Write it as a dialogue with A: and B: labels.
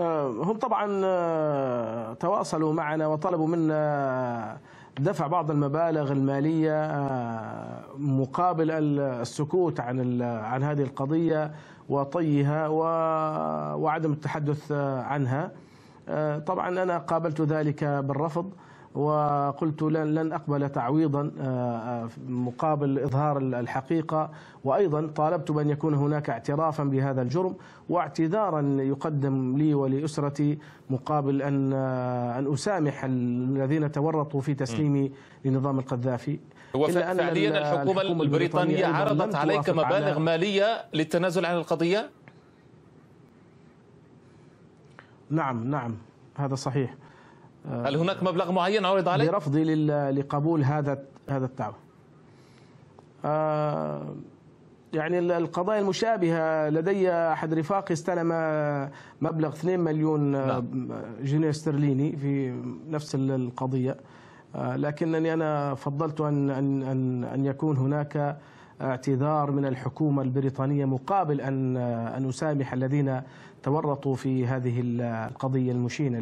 A: آه، هم طبعا آه، تواصلوا معنا وطلبوا منا آه، دفع بعض المبالغ المالية مقابل السكوت عن عن هذه القضية وطيها وعدم التحدث عنها طبعا أنا قابلت ذلك بالرفض وقلت لن لن اقبل تعويضا آه، آه، مقابل اظهار الحقيقه وايضا طالبت بان يكون هناك اعترافا بهذا الجرم واعتذارا يقدم لي ولاسرتي مقابل ان آه، ان اسامح الذين تورطوا في تسليمي لنظام القذافي وفعليا ان فعليا الحكومه البريطانيه عرضت عليك مبالغ على
B: ماليه للتنازل عن القضيه؟
A: نعم نعم هذا صحيح هل هناك مبلغ معين عرض عليه؟ لرفضي لقبول هذا هذا الدعوة آه، يعني القضايا المشابهة لدي أحد رفاقي استلم مبلغ 2 مليون آه، نعم. جنيه استرليني في نفس القضية آه، لكنني أنا فضلت أن, أن, أن, أن يكون هناك اعتذار من الحكومة البريطانية مقابل أن أن أسامح الذين تورطوا في هذه القضية المشينة